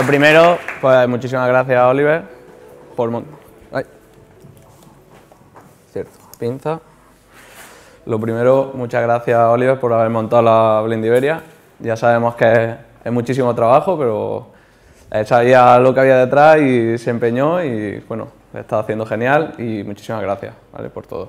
Lo primero, pues muchísimas gracias, Oliver, por... Ay. Cierto, Lo primero, muchas gracias, Oliver, por haber montado la Blindiberia. Ya sabemos que es, muchísimo trabajo, pero sabía lo que había detrás y se empeñó y, bueno, está haciendo genial y muchísimas gracias, Por todo.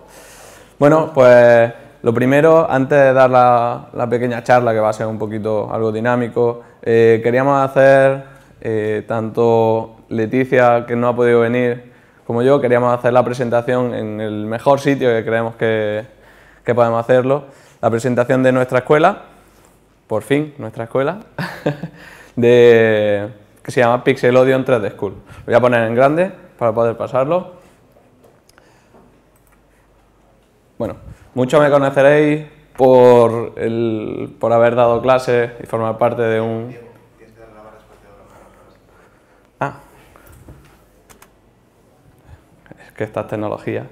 Bueno, pues lo primero, antes de dar la, pequeña charla, que va a ser un poquito algo dinámico, eh, queríamos hacer eh, tanto Leticia, que no ha podido venir, como yo, queríamos hacer la presentación en el mejor sitio que creemos que, podemos hacerlo, la presentación de nuestra escuela, por fin, nuestra escuela, de, que se llama Pixelodion 3D School. voy a poner en grande para poder pasarlo. Bueno, muchos me conoceréis por, por haber dado clases y formar parte de un estas tecnologías.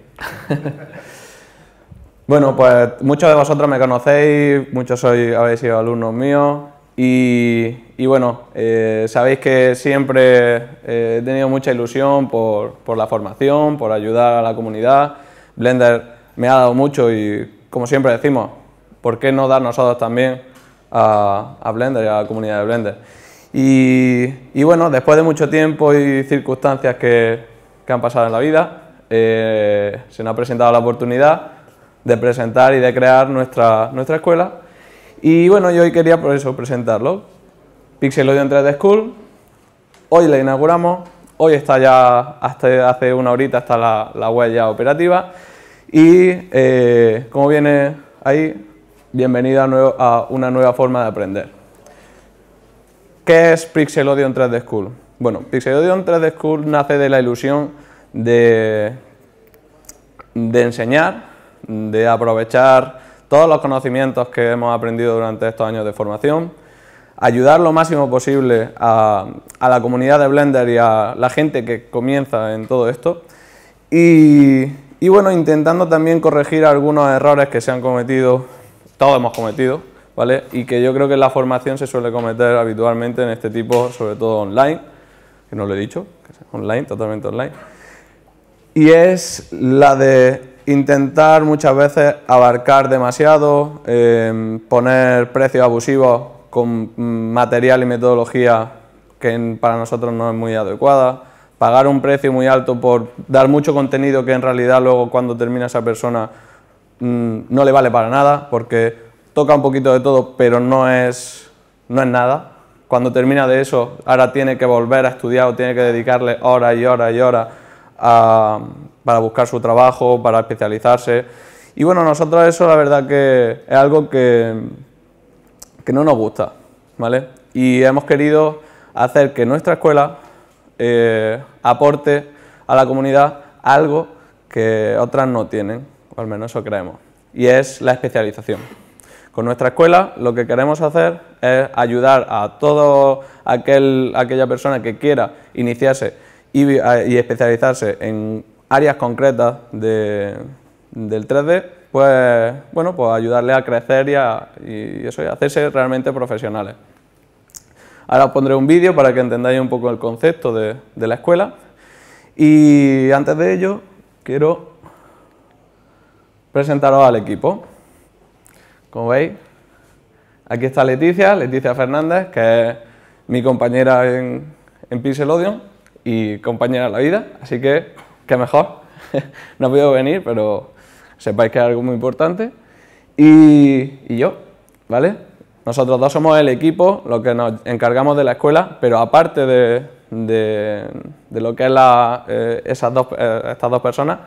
bueno, pues muchos de vosotros me conocéis, muchos habéis sido alumnos míos y, bueno, eh, sabéis que siempre eh, he tenido mucha ilusión por, la formación, por ayudar a la comunidad. Blender me ha dado mucho y como siempre decimos, ¿por qué no dar nosotros también a, Blender y a la comunidad de Blender? Y, bueno, después de mucho tiempo y circunstancias que, han pasado en la vida, eh, se nos ha presentado la oportunidad de presentar y de crear nuestra, nuestra escuela. Y bueno, yo hoy quería por pues eso presentarlo. pixel en 3D School, hoy la inauguramos, hoy está ya, hasta hace una horita está la, la web operativa. Y eh, como viene ahí, bienvenida a, una nueva forma de aprender. ¿Qué es Pixelodion 3D School? Bueno, Pixelodion 3D School nace de la ilusión de, de enseñar, de aprovechar todos los conocimientos que hemos aprendido durante estos años de formación, ayudar lo máximo posible a, a, la comunidad de Blender y a la gente que comienza en todo esto y, y, bueno, intentando también corregir algunos errores que se han cometido, todos hemos cometido, ¿vale? Y que yo creo que la formación se suele cometer habitualmente en este tipo, sobre todo online, que no lo he dicho, online, totalmente online y es la de intentar muchas veces abarcar demasiado, em, poner precios abusivos con mm, material y metodología que para nosotros no es muy adecuada, pagar un precio muy alto por dar mucho contenido que en realidad luego cuando termina esa persona mm, no le vale para nada, porque toca un poquito de todo, pero no es, no es nada. Cuando termina de eso, ahora tiene que volver a estudiar o tiene que dedicarle horas y horas y horas para buscar su trabajo, para especializarse. Y bueno, nosotros eso la verdad que es algo que, que no nos gusta, ¿vale? Y hemos querido hacer que nuestra escuela eh, aporte a la comunidad algo que otras no tienen, o al menos eso creemos, y es la especialización. Con nuestra escuela lo que queremos hacer es ayudar a toda aquella persona que quiera iniciarse y, especializarse en áreas concretas del 3D, pues bueno, pues ayudarle a crecer y, a, eso, y hacerse realmente profesionales. Ahora os pondré un vídeo para que entendáis un poco el concepto de, la escuela. Y antes de ello, quiero presentaros al equipo. Como veis, aquí está Leticia, Leticia Fernández, que es mi compañera en, en Pixel y compañera la vida, así que qué mejor. no puedo podido venir, pero sepáis que es algo muy importante. Y, y, yo, ¿vale? Nosotros dos somos el equipo, lo que nos encargamos de la escuela, pero aparte de, de, lo que es eh, esas dos, eh, estas dos personas,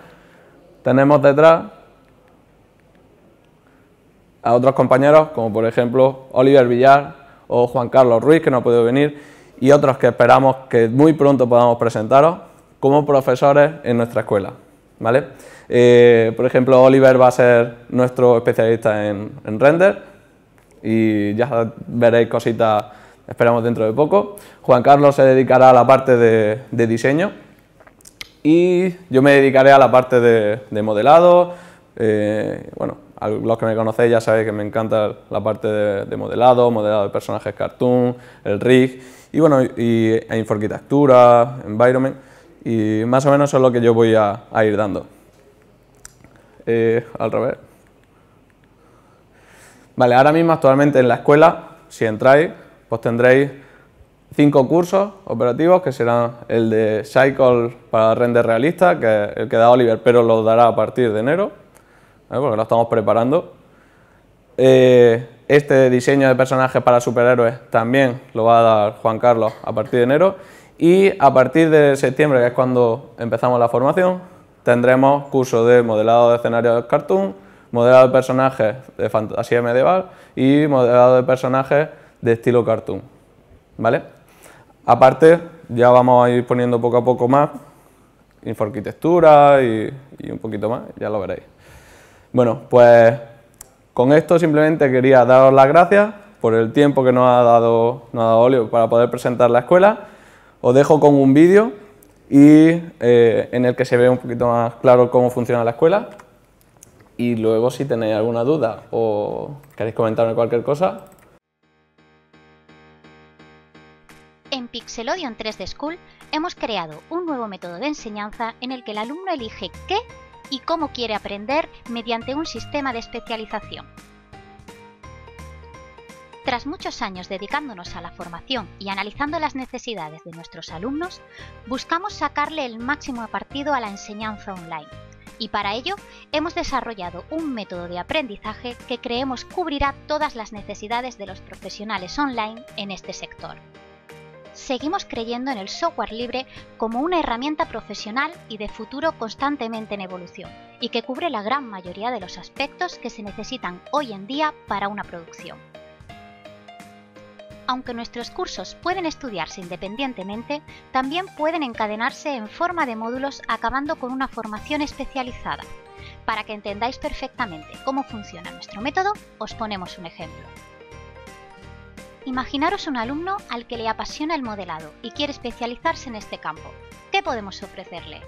tenemos detrás a otros compañeros, como por ejemplo Oliver Villar o Juan Carlos Ruiz, que no ha podido venir, y otros que esperamos que muy pronto podamos presentaros como profesores en nuestra escuela. ¿vale? Eh, por ejemplo, Oliver va a ser nuestro especialista en, render y ya veréis cositas, esperamos dentro de poco. Juan Carlos se dedicará a la parte de, diseño y yo me dedicaré a la parte de modelado, eh, bueno, los que me conocéis ya sabéis que me encanta la parte de, modelado, modelado de personajes cartoon, el rig, y bueno, y, en infoarquitectura, environment, y más o menos eso es lo que yo voy a, ir dando. Eh, al revés. Vale, ahora mismo actualmente en la escuela, si entráis, pues tendréis cinco cursos operativos que serán el de Cycle para render realista, que es el que da Oliver, pero lo dará a partir de enero ¿Eh? porque lo estamos preparando. Eh, este diseño de personajes para superhéroes también lo va a dar Juan Carlos a partir de enero y a partir de septiembre, que es cuando empezamos la formación, tendremos curso de modelado de escenarios cartoon, modelado de personajes de fantasía medieval y modelado de personajes de estilo cartoon. ¿Vale? Aparte, ya vamos a ir poniendo poco a poco más infoarquitectura y un poquito más, ya lo veréis. Bueno, pues con esto simplemente quería daros las gracias por el tiempo que nos ha dado, Olio para poder presentar la escuela. Os dejo con un vídeo y eh, en el que se ve un poquito más claro cómo funciona la escuela. Y luego si tenéis alguna duda o queréis comentarme cualquier cosa. En Pixelodeon 3D School hemos creado un nuevo método de enseñanza en el que el alumno elige qué y cómo quiere aprender mediante un sistema de especialización. Tras muchos años dedicándonos a la formación y analizando las necesidades de nuestros alumnos, buscamos sacarle el máximo partido a la enseñanza online. Y para ello hemos desarrollado un método de aprendizaje que creemos cubrirá todas las necesidades de los profesionales online en este sector seguimos creyendo en el software libre como una herramienta profesional y de futuro constantemente en evolución, y que cubre la gran mayoría de los aspectos que se necesitan hoy en día para una producción. Aunque nuestros cursos pueden estudiarse independientemente, también pueden encadenarse en forma de módulos acabando con una formación especializada. Para que entendáis perfectamente cómo funciona nuestro método, os ponemos un ejemplo. Imaginaros un alumno al que le apasiona el modelado y quiere especializarse en este campo. ¿Qué podemos ofrecerle?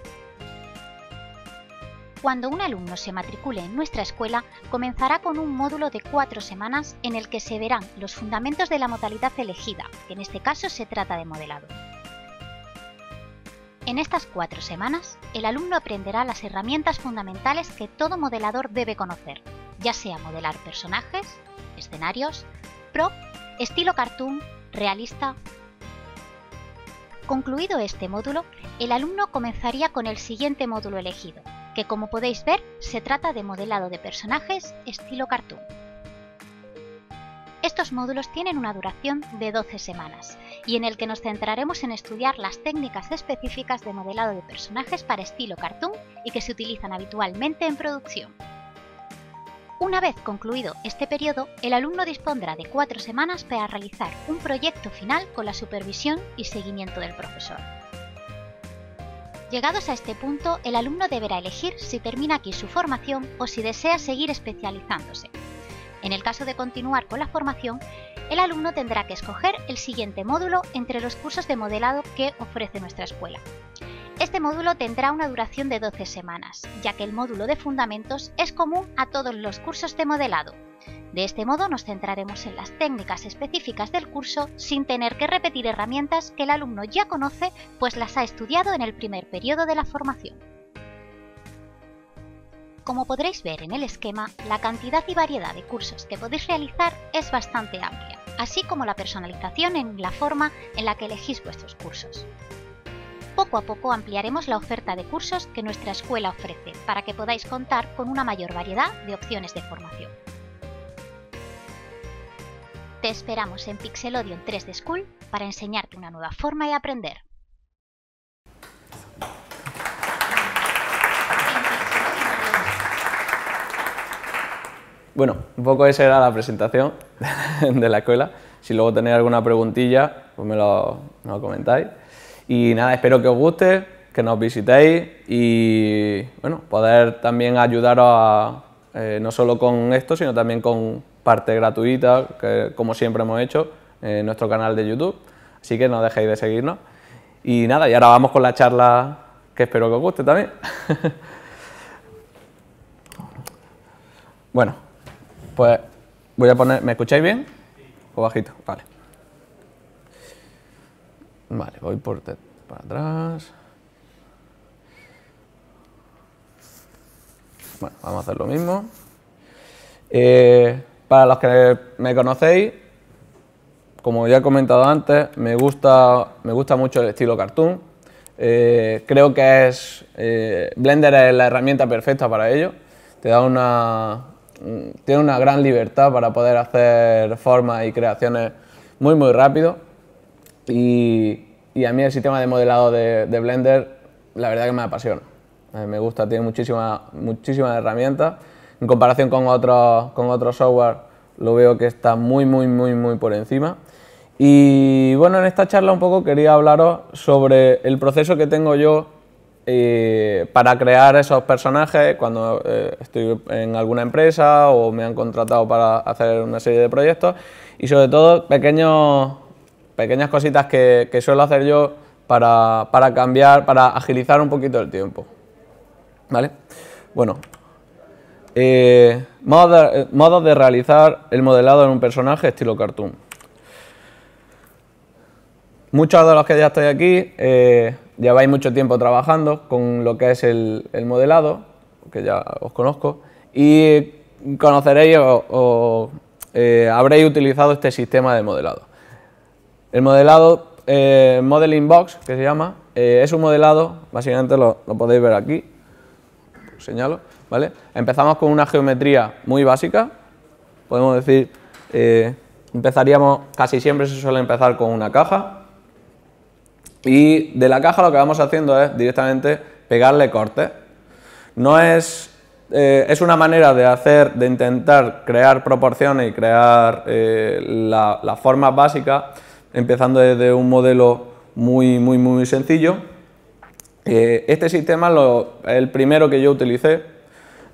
Cuando un alumno se matricule en nuestra escuela, comenzará con un módulo de cuatro semanas en el que se verán los fundamentos de la modalidad elegida, que en este caso se trata de modelado. En estas cuatro semanas, el alumno aprenderá las herramientas fundamentales que todo modelador debe conocer, ya sea modelar personajes, escenarios, prop estilo cartoon, realista. Concluido este módulo, el alumno comenzaría con el siguiente módulo elegido, que como podéis ver se trata de modelado de personajes estilo cartoon. Estos módulos tienen una duración de 12 semanas y en el que nos centraremos en estudiar las técnicas específicas de modelado de personajes para estilo cartoon y que se utilizan habitualmente en producción. Una vez concluido este periodo, el alumno dispondrá de cuatro semanas para realizar un proyecto final con la supervisión y seguimiento del profesor. Llegados a este punto, el alumno deberá elegir si termina aquí su formación o si desea seguir especializándose. En el caso de continuar con la formación, el alumno tendrá que escoger el siguiente módulo entre los cursos de modelado que ofrece nuestra escuela. Este módulo tendrá una duración de 12 semanas, ya que el módulo de fundamentos es común a todos los cursos de modelado. De este modo nos centraremos en las técnicas específicas del curso sin tener que repetir herramientas que el alumno ya conoce pues las ha estudiado en el primer periodo de la formación. Como podréis ver en el esquema, la cantidad y variedad de cursos que podéis realizar es bastante amplia, así como la personalización en la forma en la que elegís vuestros cursos. Poco a poco ampliaremos la oferta de cursos que nuestra escuela ofrece para que podáis contar con una mayor variedad de opciones de formación. Te esperamos en Pixelodion 3D School para enseñarte una nueva forma de aprender. Bueno, un poco esa era la presentación de la escuela. Si luego tenéis alguna preguntilla, pues me lo, lo comentáis. Y nada, espero que os guste, que nos visitéis y bueno, poder también ayudaros eh, no solo con esto, sino también con parte gratuita, como siempre hemos hecho, en nuestro canal de YouTube. Así que no dejéis de seguirnos. Y nada, y ahora vamos con la charla que espero que os guste también. bueno, pues voy a poner... ¿Me escucháis bien? ¿O bajito? Vale. Vale, voy por para atrás. Bueno, vamos a hacer lo mismo. Eh, para los que me conocéis, como ya he comentado antes, me gusta, me gusta mucho el estilo cartoon. Eh, creo que es eh, Blender es la herramienta perfecta para ello. Te da una, mm, tiene una gran libertad para poder hacer formas y creaciones muy muy rápido. Y, a mí el sistema de modelado de, Blender, la verdad que me apasiona. Eh, me gusta, tiene muchísimas muchísimas herramientas. En comparación con otros con otros software, lo veo que está muy, muy, muy, muy por encima. Y bueno, en esta charla un poco quería hablaros sobre el proceso que tengo yo eh, para crear esos personajes cuando eh, estoy en alguna empresa o me han contratado para hacer una serie de proyectos y sobre todo pequeños pequeñas cositas que, suelo hacer yo para, cambiar, para agilizar un poquito el tiempo. ¿Vale? Bueno, eh, eh, modos de, realizar el modelado en un personaje estilo cartoon. Muchos de los que ya estoy aquí ya eh, lleváis mucho tiempo trabajando con lo que es el, modelado, que ya os conozco, y conoceréis o, habréis utilizado este sistema de modelado. El modelado eh, Modeling Box, que se llama, eh, es un modelado, básicamente lo, podéis ver aquí, señalo, ¿vale? Empezamos con una geometría muy básica, podemos decir, eh, empezaríamos, casi siempre se suele empezar con una caja, y de la caja lo que vamos haciendo es directamente pegarle corte. No es, es una manera de hacer, de intentar crear proporciones y crear las la formas básicas, empezando desde un modelo muy, muy, muy sencillo. Eh, este sistema es el primero que yo utilicé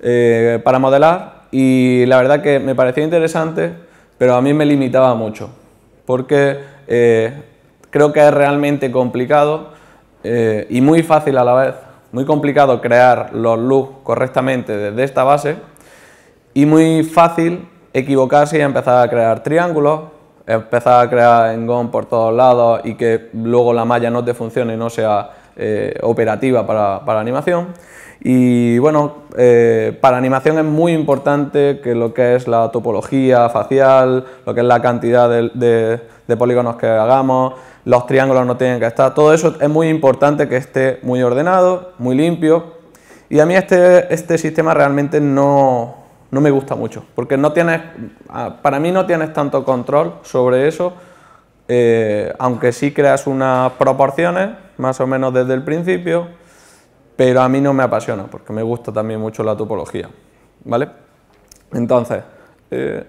eh, para modelar y la verdad que me parecía interesante, pero a mí me limitaba mucho, porque eh, creo que es realmente complicado y muy fácil a la vez, muy complicado crear los looks correctamente desde esta base y muy fácil equivocarse y empezar a crear triángulos, empezar a crear engón por todos lados y que luego la malla no te funcione y no sea eh, operativa para, para, animación. Y bueno, eh, para animación es muy importante que lo que es la topología facial, lo que es la cantidad de, polígonos que hagamos, los triángulos no tienen que estar, todo eso es muy importante que esté muy ordenado, muy limpio. Y a mí este, este sistema realmente no, no me gusta mucho, porque no tienes, ah, para mí no tienes tanto control sobre eso, eh, aunque sí creas unas proporciones, más o menos desde el principio, pero a mí no me apasiona, porque me gusta también mucho la topología, ¿vale? Entonces, eh,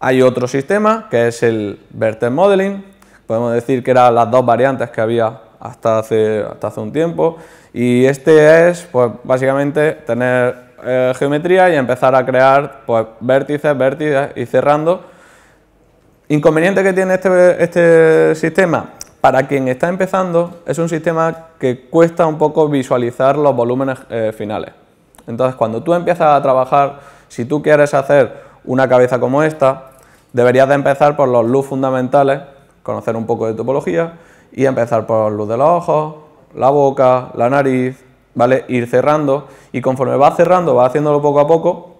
hay otro sistema, que es el Vertex Modeling, podemos decir que eran las dos variantes que había hasta hace, hasta hace un tiempo, y este es, pues básicamente, tener eh, geometría y empezar a crear pues, vértices, vértices y cerrando. Inconveniente que tiene este, este, sistema, para quien está empezando, es un sistema que cuesta un poco visualizar los volúmenes eh, finales. Entonces, cuando tú empiezas a trabajar, si tú quieres hacer una cabeza como esta, deberías de empezar por los luz fundamentales, conocer un poco de topología y empezar por luz de los ojos, la boca, la nariz, ¿vale? Ir cerrando y conforme va cerrando, va haciéndolo poco a poco,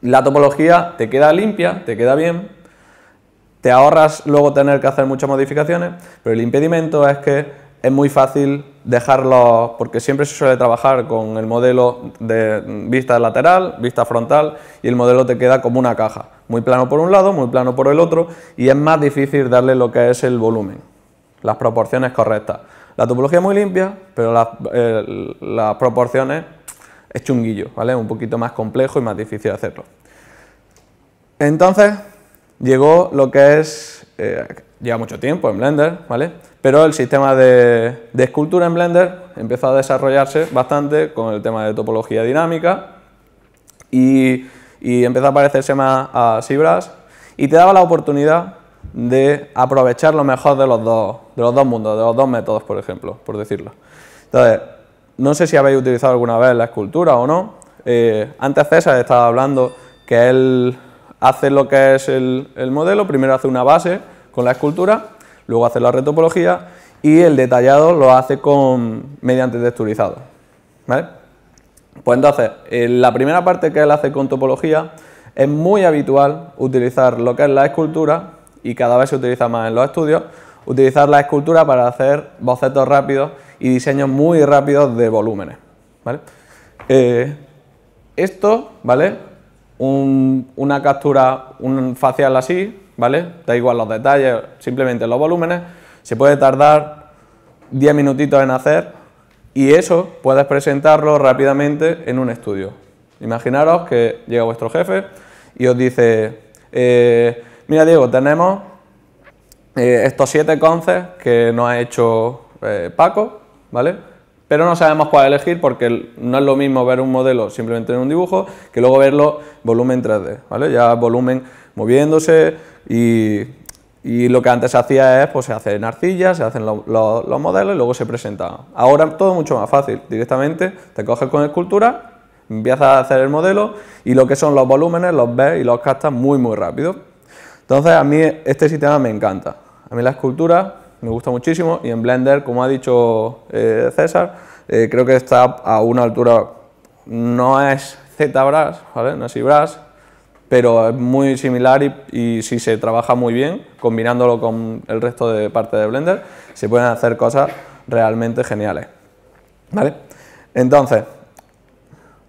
la topología te queda limpia, te queda bien, te ahorras luego tener que hacer muchas modificaciones, pero el impedimento es que es muy fácil dejarlo, porque siempre se suele trabajar con el modelo de vista lateral, vista frontal, y el modelo te queda como una caja, muy plano por un lado, muy plano por el otro, y es más difícil darle lo que es el volumen, las proporciones correctas. La topología es muy limpia, pero las, proporciones es chunguillo, ¿vale? Un poquito más complejo y más difícil de hacerlo. Entonces, llegó lo que es, eh, lleva mucho tiempo en Blender, ¿vale? Pero el sistema de, escultura en Blender empezó a desarrollarse bastante con el tema de topología dinámica y, empezó a parecerse más a ZBrush y te daba la oportunidad de aprovechar lo mejor de los dos, de los dos mundos, de los dos métodos, por ejemplo, por decirlo. Entonces, no sé si habéis utilizado alguna vez la escultura o no. Eh, antes César estaba hablando que él hace lo que es el, modelo, primero hace una base con la escultura, luego hace la retopología y el detallado lo hace con, mediante texturizado. Pues entonces, la primera parte que él hace con topología es muy habitual utilizar lo que es la escultura y cada vez se utiliza más en los estudios, utilizar la escultura para hacer bocetos rápidos y diseños muy rápidos de volúmenes. Eh, esto, ¿vale? una captura un facial así, ¿vale? Da igual los detalles, simplemente los volúmenes, se puede tardar 10 minutitos en hacer y eso puedes presentarlo rápidamente en un estudio. Imaginaros que llega vuestro jefe y os dice, eh, Mira, Diego, tenemos eh, estos siete conces que nos ha hecho eh, Paco, ¿vale? Pero no sabemos cuál elegir porque no es lo mismo ver un modelo simplemente en un dibujo que luego verlo volumen 3D, ¿vale? Ya volumen moviéndose y, lo que antes se hacía es, pues se hacen arcillas, se hacen los modelos y luego se presenta. Ahora todo mucho más fácil, directamente te coges con escultura, empiezas a hacer el modelo y lo que son los volúmenes los ves y los captas muy muy rápido. Entonces a mí este sistema me encanta. A mí la escultura me gusta muchísimo y en Blender, como ha dicho eh, César, eh, creo que está a una altura, no es ZBrush, ¿vale? no es pero es muy similar y, si se trabaja muy bien, combinándolo con el resto de partes de Blender, se pueden hacer cosas realmente geniales. ¿vale? Entonces,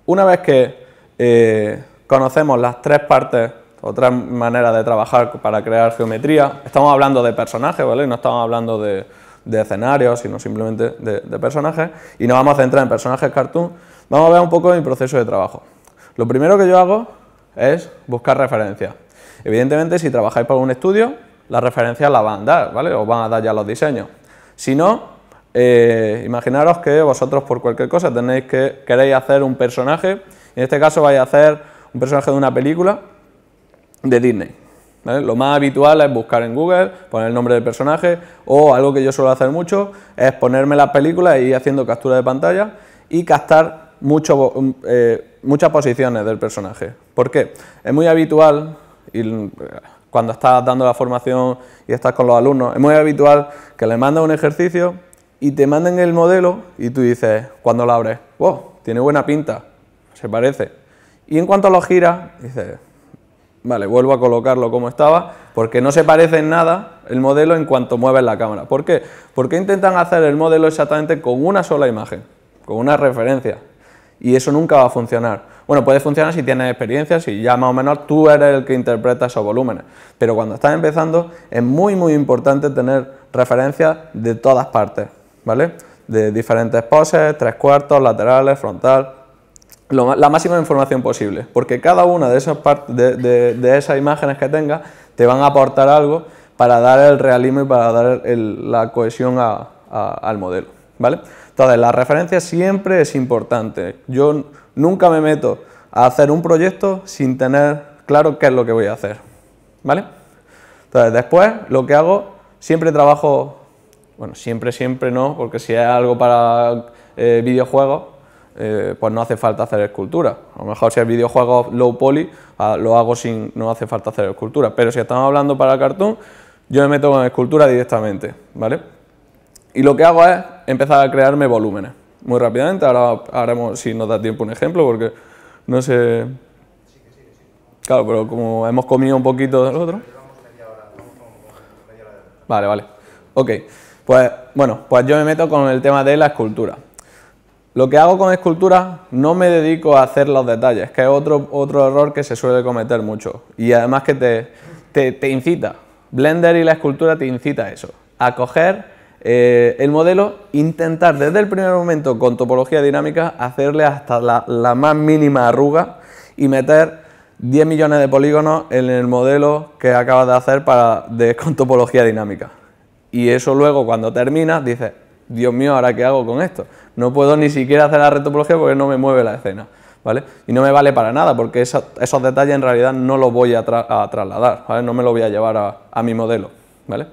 una vez que eh, conocemos las tres partes otra manera de trabajar para crear geometría. Estamos hablando de personajes, ¿vale? No estamos hablando de, escenarios, sino simplemente de, personajes. Y nos vamos a centrar en personajes cartoon. Vamos a ver un poco mi proceso de trabajo. Lo primero que yo hago es buscar referencias. Evidentemente, si trabajáis para un estudio, las referencias las van a dar, ¿vale? Os van a dar ya los diseños. Si no, eh, imaginaros que vosotros por cualquier cosa tenéis que queréis hacer un personaje. En este caso vais a hacer un personaje de una película de Disney. Lo más habitual es buscar en Google, poner el nombre del personaje o algo que yo suelo hacer mucho es ponerme la película y ir haciendo captura de pantalla y captar mucho, mm, eh, muchas posiciones del personaje. ¿Por qué? Es muy habitual, y eh, cuando estás dando la formación y estás con los alumnos, es muy habitual que le mandes un ejercicio y te manden el modelo y tú dices, cuando lo abres, wow, tiene buena pinta, se parece. Y en cuanto lo giras, dices, Vale, vuelvo a colocarlo como estaba, porque no se parece en nada el modelo en cuanto mueves la cámara. ¿Por qué? Porque intentan hacer el modelo exactamente con una sola imagen, con una referencia. Y eso nunca va a funcionar. Bueno, puede funcionar si tienes experiencia, si ya más o menos tú eres el que interpreta esos volúmenes. Pero cuando estás empezando es muy muy importante tener referencias de todas partes, ¿vale? De diferentes poses, tres cuartos, laterales, frontal, la máxima información posible, porque cada una de esas, de, de, esas imágenes que tenga te van a aportar algo para dar el realismo y para dar la cohesión al modelo. ¿vale? Entonces, la referencia siempre es importante. Yo nunca me meto a hacer un proyecto sin tener claro qué es lo que voy a hacer. ¿Vale? Entonces, después lo que hago, siempre trabajo, bueno, siempre, siempre no, porque si es algo para eh, videojuegos, eh, pues no hace falta hacer escultura. A lo mejor si el videojuego low poly, ah, lo hago sin, no hace falta hacer escultura. Pero si estamos hablando para cartoon yo me meto con escultura directamente, ¿vale? Y lo que hago es empezar a crearme volúmenes. Muy rápidamente, ahora haremos, si nos da tiempo, un ejemplo, porque no sé... Claro, pero como hemos comido un poquito del otro... Vale, vale. Ok, pues bueno, pues yo me meto con el tema de la escultura. Lo que hago con escultura, no me dedico a hacer los detalles, que es otro, otro error que se suele cometer mucho y además que te, te, incita. Blender y la escultura te incita a eso, a coger eh, el modelo, intentar desde el primer momento con topología dinámica hacerle hasta la, más mínima arruga y meter 10 millones de polígonos en el modelo que acabas de hacer para, con topología dinámica. Y eso luego cuando terminas dices, Dios mío, ¿ahora qué hago con esto? No puedo ni siquiera hacer la retopología porque no me mueve la escena, ¿vale? Y no me vale para nada porque esos detalles en realidad no los voy a, trasladar, ¿vale? No me los voy a llevar a, mi modelo, ¿vale?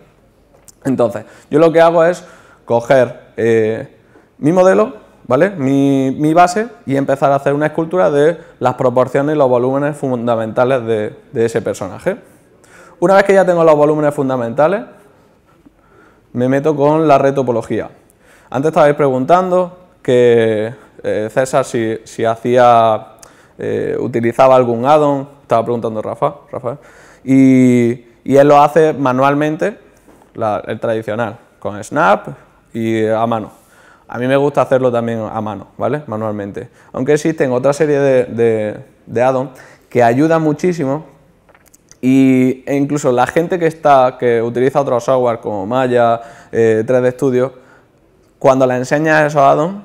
Entonces, yo lo que hago es coger eh, mi modelo, ¿vale? Mi, base y empezar a hacer una escultura de las proporciones y los volúmenes fundamentales de, de ese personaje. Una vez que ya tengo los volúmenes fundamentales, me meto con la retopología. Antes estabais preguntando que eh, César si, hacía, eh, utilizaba algún addon, estaba preguntando Rafa, Rafa y, él lo hace manualmente, el tradicional, con Snap y a mano. A mí me gusta hacerlo también a mano, ¿vale? Manualmente. Aunque existen otra serie de, de, addons que ayudan muchísimo y, e incluso la gente que, está, que utiliza otros software como Maya, 3D eh, Studio, cuando le enseñas esos addons,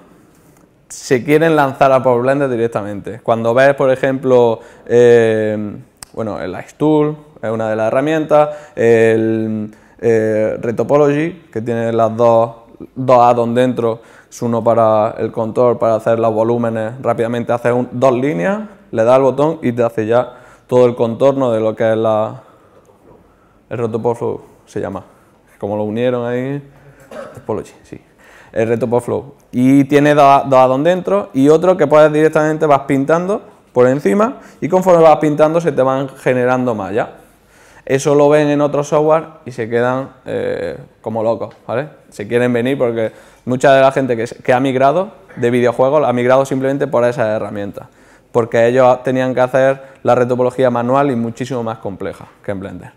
se quieren lanzar a por Blender directamente. Cuando ves, por ejemplo, eh, bueno, el Ice es una de las herramientas, el eh, Retopology, que tiene las dos, dos addons dentro, es uno para el control, para hacer los volúmenes rápidamente, hace dos líneas, le da al botón y te hace ya todo el contorno de lo que es la, el Retopology. se llama. Como lo unieron ahí, Retopology, sí el retopo flow. Y tiene dos, dentro y otro que puedes directamente vas pintando por encima y conforme vas pintando se te van generando ya Eso lo ven en otros software y se quedan eh, como locos, ¿vale? Se quieren venir porque mucha de la gente que, ha migrado de videojuegos ha migrado simplemente por esa herramienta porque ellos tenían que hacer la retopología manual y muchísimo más compleja que en Blender.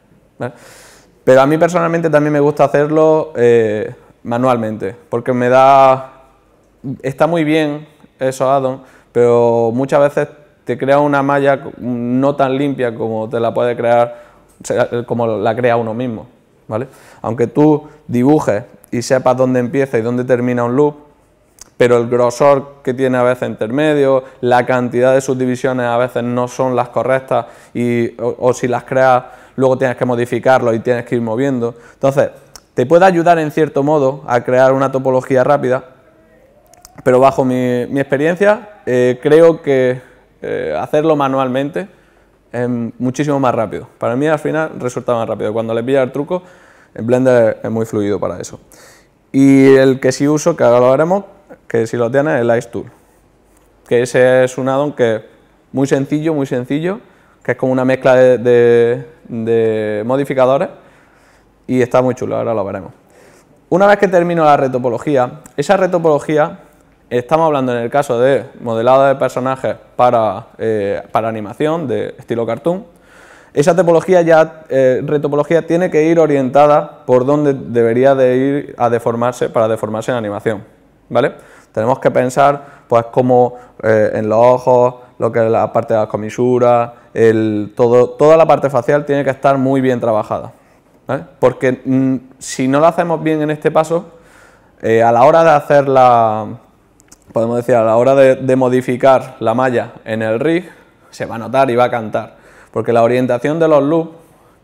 Pero a mí personalmente también me gusta hacerlo eh, manualmente, porque me da... Está muy bien eso addon, pero muchas veces te crea una malla no tan limpia como te la puede crear, como la crea uno mismo, ¿vale? Aunque tú dibujes y sepas dónde empieza y dónde termina un loop, pero el grosor que tiene a veces intermedio, la cantidad de subdivisiones a veces no son las correctas y, o, o si las creas luego tienes que modificarlo y tienes que ir moviendo. Entonces, te puede ayudar en cierto modo a crear una topología rápida, pero bajo mi, experiencia eh, creo que eh, hacerlo manualmente es muchísimo más rápido. Para mí al final resulta más rápido. Cuando le pilla el truco, el Blender es muy fluido para eso. Y el que sí uso, que ahora lo haremos, que si lo tienes, es el Ice Tool. Que ese es un addon que muy sencillo, muy sencillo, que es como una mezcla de modificadores y está muy chulo, ahora lo veremos. Una vez que termino la retopología, esa retopología, estamos hablando en el caso de modelado de personajes para, eh, animación de estilo cartoon, esa topología ya, eh, retopología tiene que ir orientada por donde debería de ir a deformarse para deformarse en animación, ¿vale? Tenemos que pensar, pues, como eh, en los ojos, lo que es la parte de las comisuras, el, toda la parte facial tiene que estar muy bien trabajada. Porque mm, si no lo hacemos bien en este paso, eh, a la hora de hacer la, podemos decir, a la hora de, modificar la malla en el rig, se va a notar y va a cantar. Porque la orientación de los loops,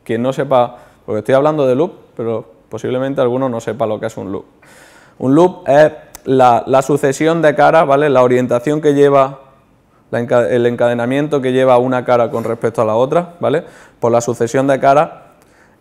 quien no sepa, porque estoy hablando de loop, pero posiblemente alguno no sepa lo que es un loop. Un loop es la, sucesión de caras, ¿vale? La orientación que lleva, el encadenamiento que lleva una cara con respecto a la otra, ¿vale? Por la sucesión de caras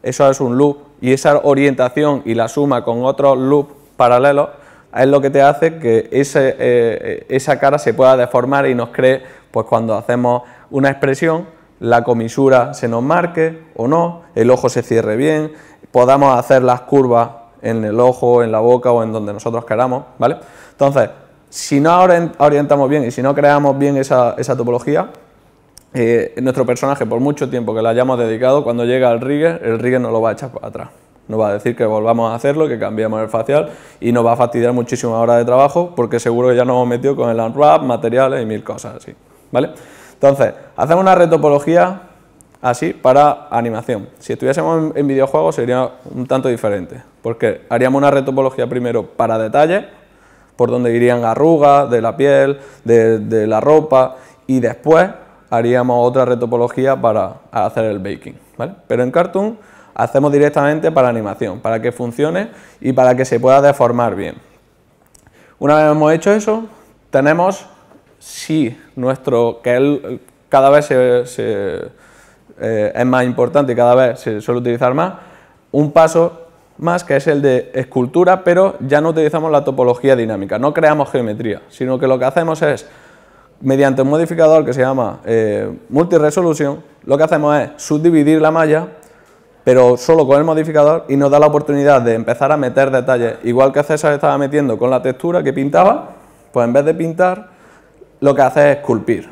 eso es un loop y esa orientación y la suma con otros loops paralelo es lo que te hace que eh, esa cara se pueda deformar y nos cree, pues cuando hacemos una expresión, la comisura se nos marque o no, el ojo se cierre bien, podamos hacer las curvas en el ojo, en la boca o en donde nosotros queramos, ¿vale? Entonces, si no orientamos bien y si no creamos bien esa topología, eh, nuestro personaje, por mucho tiempo que le hayamos dedicado, cuando llega al rigger, el rigger no lo va a echar para atrás. no va a decir que volvamos a hacerlo, que cambiamos el facial y nos va a fastidiar muchísimas horas de trabajo porque seguro que ya nos hemos metido con el unwrap, materiales y mil cosas así. ¿Vale? Entonces, hacemos una retopología así para animación. Si estuviésemos en, videojuegos sería un tanto diferente, porque haríamos una retopología primero para detalles, por donde irían arrugas de la piel, de la ropa, y después haríamos otra retopología para hacer el baking, Pero en Cartoon hacemos directamente para animación, para que funcione y para que se pueda deformar bien. Una vez hemos hecho eso, tenemos si nuestro, que él cada vez eh, es más importante y cada vez se suele utilizar más, un paso más que es el de escultura, pero ya no utilizamos la topología dinámica, no creamos geometría, sino que lo que hacemos es mediante un modificador que se llama multi eh, multiresolución, lo que hacemos es subdividir la malla, pero solo con el modificador y nos da la oportunidad de empezar a meter detalles. Igual que César estaba metiendo con la textura que pintaba, pues en vez de pintar, lo que hace es esculpir.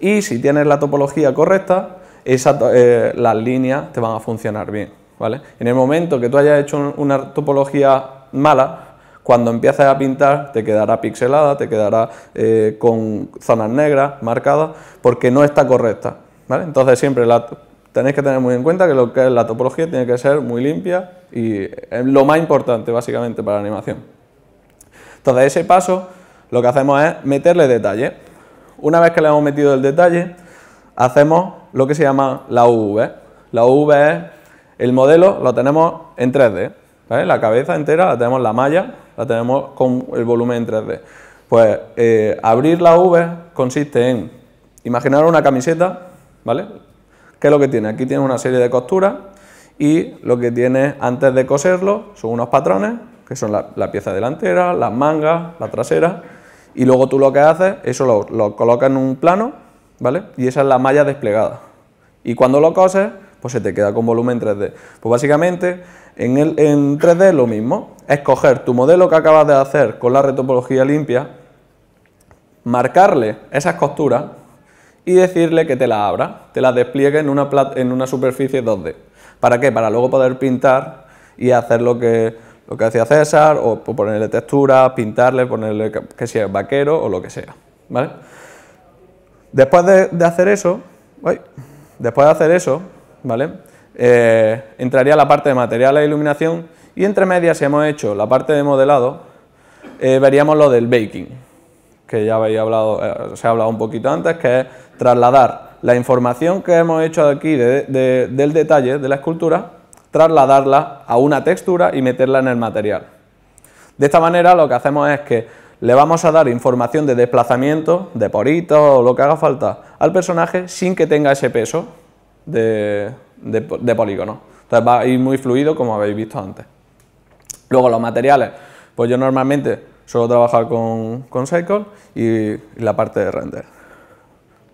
Y si tienes la topología correcta, eh, las líneas te van a funcionar bien. ¿vale? En el momento que tú hayas hecho una topología mala, cuando empieces a pintar te quedará pixelada, te quedará eh, con zonas negras marcadas, porque no está correcta. Entonces siempre la, tenéis que tener muy en cuenta que lo que es la topología tiene que ser muy limpia y es lo más importante básicamente para la animación. Entonces ese paso lo que hacemos es meterle detalle. Una vez que le hemos metido el detalle, hacemos lo que se llama la UV. La UV es el modelo, lo tenemos en 3D. La cabeza entera la tenemos la malla la tenemos con el volumen 3D. Pues eh, abrir la V consiste en imaginar una camiseta, ¿vale? ¿Qué es lo que tiene? Aquí tiene una serie de costuras y lo que tiene antes de coserlo son unos patrones, que son la, pieza delantera, las mangas, la trasera, y luego tú lo que haces, eso lo, lo colocas en un plano, ¿vale? Y esa es la malla desplegada. Y cuando lo coses, pues se te queda con volumen 3D. Pues básicamente en, 3D lo mismo, escoger tu modelo que acabas de hacer con la retopología limpia, marcarle esas costuras y decirle que te las abra, te las despliegue en una, en una superficie 2D. ¿Para qué? Para luego poder pintar y hacer lo que, lo que hacía César, o ponerle textura, pintarle, ponerle que sea vaquero o lo que sea. ¿vale? Después de, hacer eso, después de hacer eso, ¿vale? Eh, entraría la parte de materiales e iluminación y entre medias, si hemos hecho la parte de modelado, eh, veríamos lo del baking, que ya habéis hablado, eh, se ha hablado un poquito antes, que es trasladar la información que hemos hecho aquí del detalle de la escultura, trasladarla a una textura y meterla en el material. De esta manera lo que hacemos es que le vamos a dar información de desplazamiento, de poritos o lo que haga falta al personaje sin que tenga ese peso de, de, polígono. Entonces va a ir muy fluido como habéis visto antes. Luego los materiales, pues yo normalmente suelo trabajar con, con Cycle y la parte de render.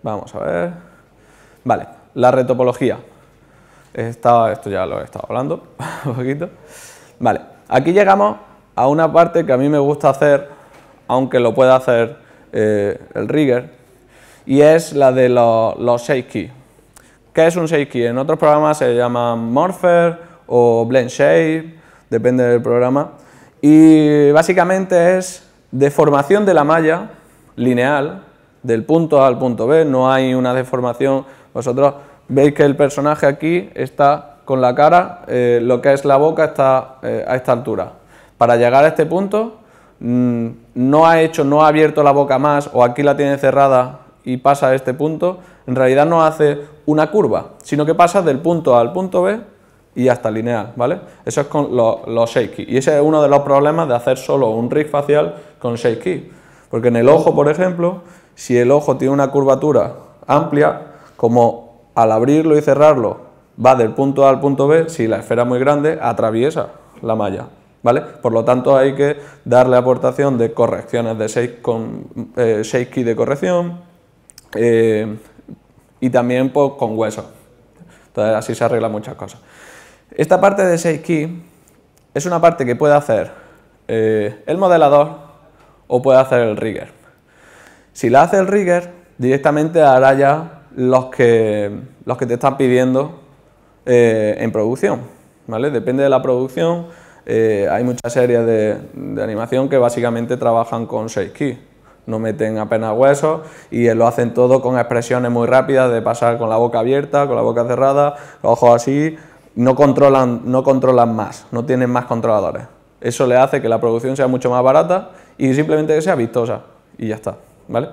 Vamos a ver. Vale, la retopología. esto ya lo he estado hablando un poquito. Vale, aquí llegamos a una parte que a mí me gusta hacer, aunque lo pueda hacer eh, el rigger, y es la de los, los 6 keys. ¿Qué es un key? En otros programas se llama Morpher o Blend Shape, depende del programa. Y básicamente es deformación de la malla lineal, del punto A al punto B, no hay una deformación. Vosotros veis que el personaje aquí está con la cara, eh, lo que es la boca está eh, a esta altura. Para llegar a este punto mm, no ha hecho, no ha abierto la boca más o aquí la tiene cerrada y pasa a este punto, en realidad no hace una curva, sino que pasa del punto A al punto B y hasta lineal, ¿vale? Eso es con los, 6-key, Y ese es uno de los problemas de hacer solo un rig facial con 6-key, Porque en el ojo, por ejemplo, si el ojo tiene una curvatura amplia, como al abrirlo y cerrarlo va del punto A al punto B, si la esfera es muy grande, atraviesa la malla. ¿Vale? Por lo tanto, hay que darle aportación de correcciones de 6 con eh, de corrección, eh, y también pues, con hueso. Entonces así se arregla muchas cosas. Esta parte de 6 key es una parte que puede hacer eh, el modelador o puede hacer el rigger. Si la hace el rigger, directamente hará ya los que, los que te están pidiendo eh, en producción. ¿vale? Depende de la producción, eh, hay muchas series de, de, animación que básicamente trabajan con 6 keys no meten apenas huesos y lo hacen todo con expresiones muy rápidas de pasar con la boca abierta, con la boca cerrada, los ojos así, no controlan, no controlan más, no tienen más controladores. Eso le hace que la producción sea mucho más barata y simplemente que sea vistosa y ya está, ¿vale?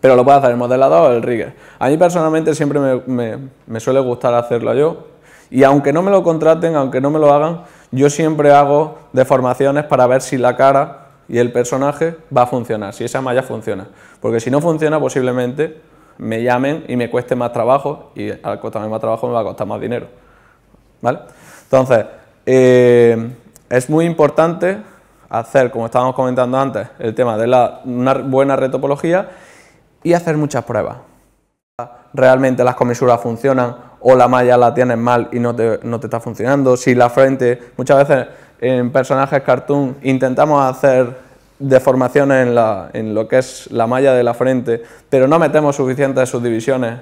Pero lo puede hacer el modelador o el rigger. A mí personalmente siempre me, me suele gustar hacerlo yo y aunque no me lo contraten, aunque no me lo hagan, yo siempre hago deformaciones para ver si la cara y el personaje va a funcionar, si esa malla funciona. Porque si no funciona, posiblemente me llamen y me cueste más trabajo y al costarme más trabajo me va a costar más dinero. ¿Vale? Entonces, eh, es muy importante hacer, como estábamos comentando antes, el tema de la, una buena retopología y hacer muchas pruebas. Realmente las comisuras funcionan o la malla la tienes mal y no te, no te está funcionando. Si la frente, muchas veces en personajes cartoon intentamos hacer deformaciones en, lo que es la malla de la frente, pero no metemos suficientes subdivisiones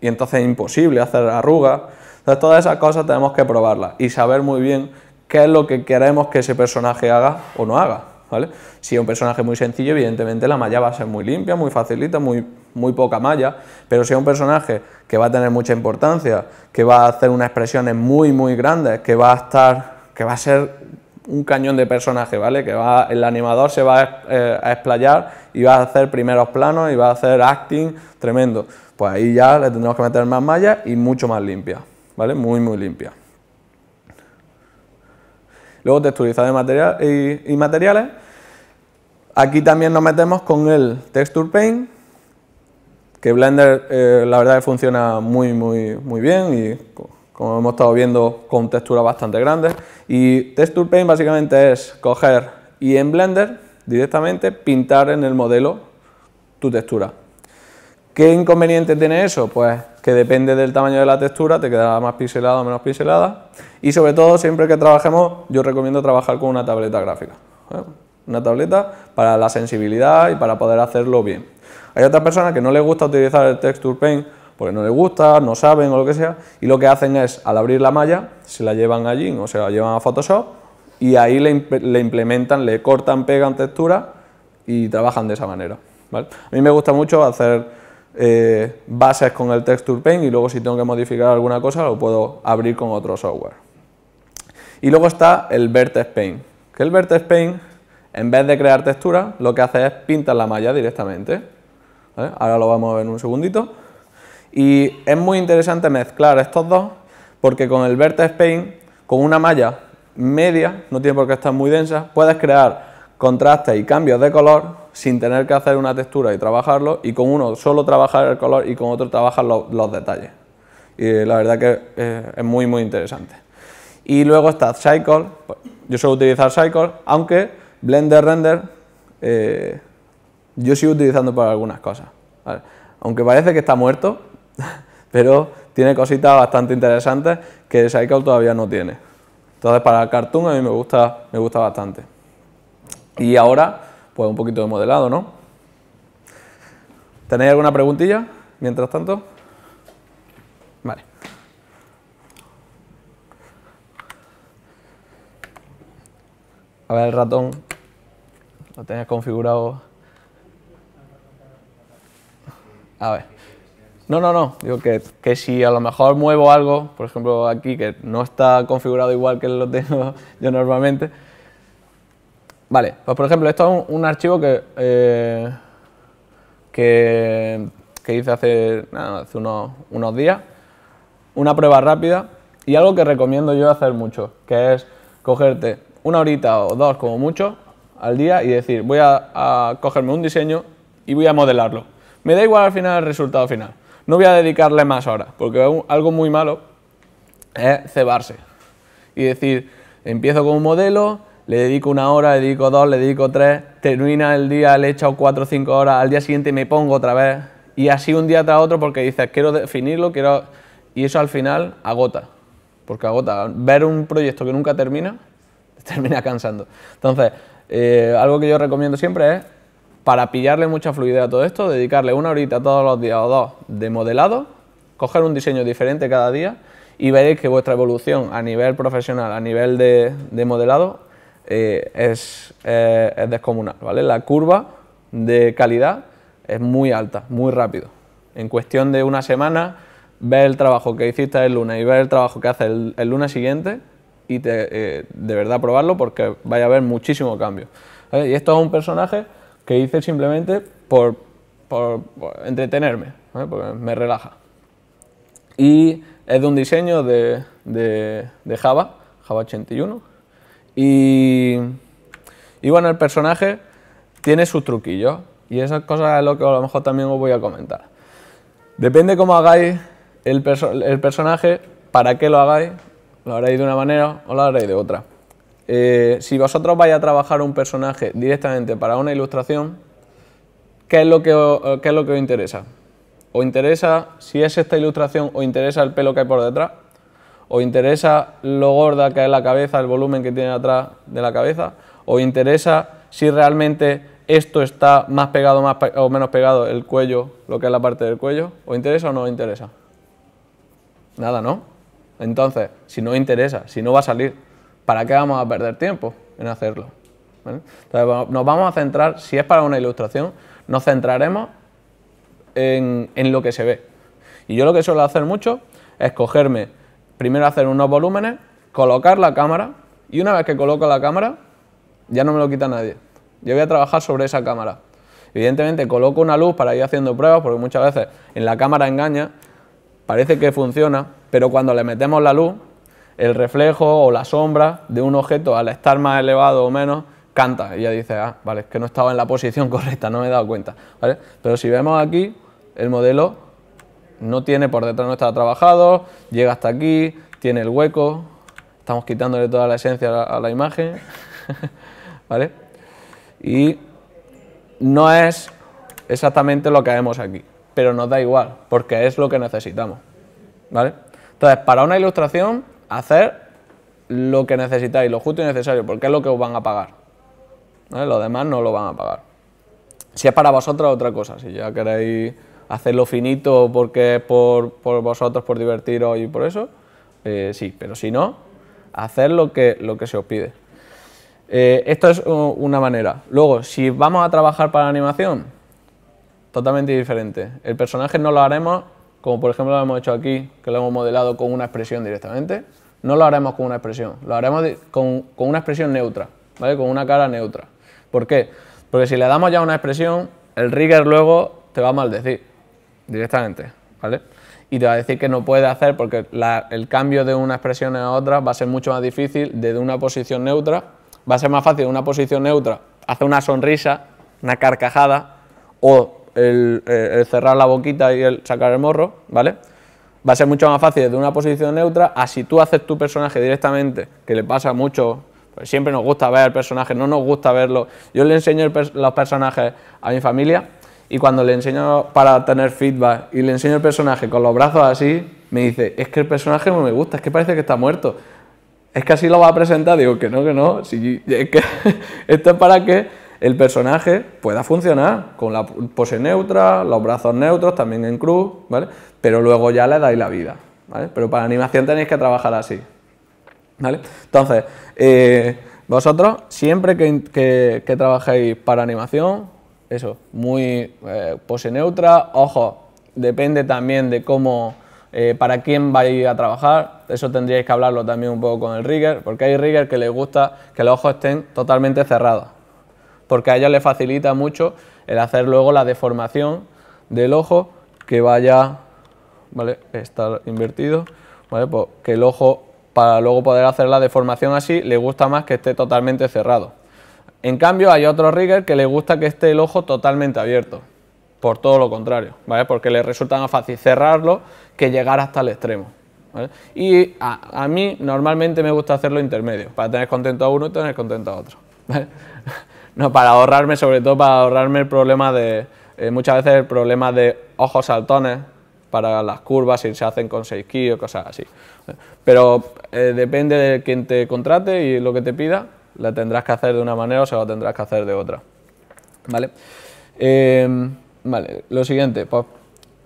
y entonces es imposible hacer arrugas. Entonces todas esas cosas tenemos que probarlas y saber muy bien qué es lo que queremos que ese personaje haga o no haga. ¿vale? Si es un personaje muy sencillo, evidentemente la malla va a ser muy limpia, muy facilita, muy, muy poca malla, pero si es un personaje que va a tener mucha importancia, que va a hacer unas expresiones muy, muy grandes, que va a estar que va a ser un cañón de personaje, ¿vale? Que va, el animador se va eh, a, explayar y va a hacer primeros planos y va a hacer acting tremendo. Pues ahí ya le tendremos que meter más malla y mucho más limpia, ¿vale? Muy, muy limpia. Luego texturizado de y, materiales. Aquí también nos metemos con el Texture Paint, que Blender eh, la verdad que funciona muy, muy, muy bien y como hemos estado viendo, con texturas bastante grandes. Y Texture Paint básicamente es coger y en Blender directamente pintar en el modelo tu textura. ¿Qué inconveniente tiene eso? Pues que depende del tamaño de la textura, te quedará más pixelada o menos pixelada. Y sobre todo, siempre que trabajemos, yo recomiendo trabajar con una tableta gráfica. ¿eh? Una tableta para la sensibilidad y para poder hacerlo bien. Hay otras personas que no les gusta utilizar el Texture Paint porque no les gusta, no saben o lo que sea, y lo que hacen es, al abrir la malla, se la llevan allí, o se la llevan a Photoshop, y ahí le, implementan, le cortan, pegan textura y trabajan de esa manera. A mí me gusta mucho hacer eh, bases con el Texture Paint y luego si tengo que modificar alguna cosa lo puedo abrir con otro software. Y luego está el Vertex Paint, que el Vertex Paint, en vez de crear textura, lo que hace es pintar la malla directamente. Ahora lo vamos a ver en un segundito. Y es muy interesante mezclar estos dos porque con el Vertex Paint, con una malla media, no tiene por qué estar muy densa, puedes crear contrastes y cambios de color sin tener que hacer una textura y trabajarlo y con uno solo trabajar el color y con otro trabajar los, detalles. Y la verdad que eh, es muy muy interesante. Y luego está Cycle, pues, yo suelo utilizar Cycle, aunque Blender Render eh, yo sigo utilizando para algunas cosas. Aunque parece que está muerto, pero tiene cositas bastante interesantes que Cycle todavía no tiene. Entonces para el cartoon a mí me gusta, me gusta bastante. Y ahora, pues un poquito de modelado, ¿no? ¿Tenéis alguna preguntilla mientras tanto? Vale. A ver el ratón. Lo tenéis configurado. A ver. No, no, no. Digo que, si a lo mejor muevo algo, por ejemplo aquí, que no está configurado igual que lo tengo yo normalmente. Vale, pues por ejemplo, esto es un, archivo eh, que, hice hace, hace unos, días. Una prueba rápida y algo que recomiendo yo hacer mucho, que es cogerte una horita o dos como mucho al día y decir, voy a cogerme un diseño y voy a modelarlo. Me da igual al final el resultado final no voy a dedicarle más horas, porque algo muy malo es cebarse. Y decir, empiezo con un modelo, le dedico una hora, le dedico dos, le dedico tres, termina el día, le he echado cuatro o cinco horas, al día siguiente me pongo otra vez. Y así un día tras otro porque dices, quiero definirlo, quiero... Y eso al final agota, porque agota. Ver un proyecto que nunca termina, termina cansando. Entonces, eh, algo que yo recomiendo siempre es para pillarle mucha fluidez a todo esto, dedicarle una horita todos los días o dos de modelado, coger un diseño diferente cada día y veréis que vuestra evolución a nivel profesional, a nivel de, modelado, eh, eh, es, descomunal. ¿vale? La curva de calidad es muy alta, muy rápido. En cuestión de una semana, ver el trabajo que hiciste el lunes y ver el trabajo que haces el, lunes siguiente y te, eh, de verdad probarlo porque vaya a haber muchísimo cambio. Y esto es un personaje que hice simplemente por, entretenerme, porque me relaja. Y es de un diseño de, Java, Java 81. Y, bueno, el personaje tiene sus truquillos y esas cosas es lo que a lo mejor también os voy a comentar. Depende cómo hagáis el, el personaje, para qué lo hagáis, lo haréis de una manera o lo haréis de otra. Eh, si vosotros vais a trabajar un personaje directamente para una ilustración, ¿qué es lo que os, eh, es lo que interesa? ¿O interesa si es esta ilustración, o interesa el pelo que hay por detrás? ¿O interesa lo gorda que es la cabeza, el volumen que tiene atrás de la cabeza? ¿O interesa si realmente esto está más pegado o menos pegado el cuello, lo que es la parte del cuello? ¿O interesa o no interesa? Nada, ¿no? Entonces, si no interesa, si no va a salir, ¿para qué vamos a perder tiempo en hacerlo? Entonces nos vamos a centrar, si es para una ilustración, nos centraremos en, en, lo que se ve. Y yo lo que suelo hacer mucho es cogerme, primero hacer unos volúmenes, colocar la cámara, y una vez que coloco la cámara, ya no me lo quita nadie. Yo voy a trabajar sobre esa cámara. Evidentemente coloco una luz para ir haciendo pruebas, porque muchas veces en la cámara engaña, parece que funciona, pero cuando le metemos la luz, el reflejo o la sombra de un objeto al estar más elevado o menos canta y ya dice, ah, vale, es que no estaba en la posición correcta, no me he dado cuenta, ¿vale? Pero si vemos aquí, el modelo no tiene, por detrás no está trabajado, llega hasta aquí, tiene el hueco, estamos quitándole toda la esencia a la, imagen, ¿vale? Y no es exactamente lo que vemos aquí, pero nos da igual, porque es lo que necesitamos, ¿vale? Entonces, para una ilustración hacer lo que necesitáis, lo justo y necesario, porque es lo que os van a pagar. Lo demás no lo van a pagar. Si es para vosotros, otra cosa. Si ya queréis hacerlo finito porque es por, vosotros, por divertiros y por eso, eh, sí. Pero si no, hacer lo que, lo que se os pide. Eh, esto es una manera. Luego, si vamos a trabajar para la animación, totalmente diferente. El personaje no lo haremos como por ejemplo lo hemos hecho aquí, que lo hemos modelado con una expresión directamente, no lo haremos con una expresión, lo haremos con, una expresión neutra, ¿vale? Con una cara neutra. ¿Por qué? Porque si le damos ya una expresión, el rigger luego te va a maldecir directamente, ¿vale? Y te va a decir que no puede hacer porque el cambio de una expresión a otra va a ser mucho más difícil desde una posición neutra. Va a ser más fácil De una posición neutra hacer una sonrisa, una carcajada o eh, el, cerrar la boquita y el sacar el morro, ¿vale? Va a ser mucho más fácil desde una posición neutra, a si tú haces tu personaje directamente, que le pasa mucho, pues siempre nos gusta ver el personaje, no nos gusta verlo. Yo le enseño los personajes a mi familia y cuando le enseño para tener feedback y le enseño el personaje con los brazos así, me dice, es que el personaje no me gusta, es que parece que está muerto. Es que así lo va a presentar, digo que no, que no, si, es que esto es para que el personaje pueda funcionar con la pose neutra, los brazos neutros, también en cruz, ¿vale? Pero luego ya le dais la vida, ¿vale? Pero para animación tenéis que trabajar así, ¿vale? Entonces, eh, vosotros siempre que, trabajéis para animación, eso, muy eh, pose neutra, ojo, depende también de cómo... Eh, para quién vais a trabajar, eso tendríais que hablarlo también un poco con el rigger, porque hay rigger que les gusta que los ojos estén totalmente cerrados porque a ella le facilita mucho el hacer luego la deformación del ojo que vaya, ¿vale? Estar invertido, ¿vale? Pues que el ojo, para luego poder hacer la deformación así, le gusta más que esté totalmente cerrado. En cambio, hay otro rigger que le gusta que esté el ojo totalmente abierto, por todo lo contrario, ¿vale? Porque le resulta más fácil cerrarlo que llegar hasta el extremo. Y a, a, mí normalmente me gusta hacerlo intermedio, para tener contento a uno y tener contento a otro. ¿vale? No, para ahorrarme, sobre todo para ahorrarme el problema de, eh, muchas veces el problema de ojos saltones para las curvas, si se hacen con 6 kilos o cosas así. Pero eh, depende de quien te contrate y lo que te pida, la tendrás que hacer de una manera o se lo tendrás que hacer de otra. ¿Vale? Em, vale, lo siguiente, pues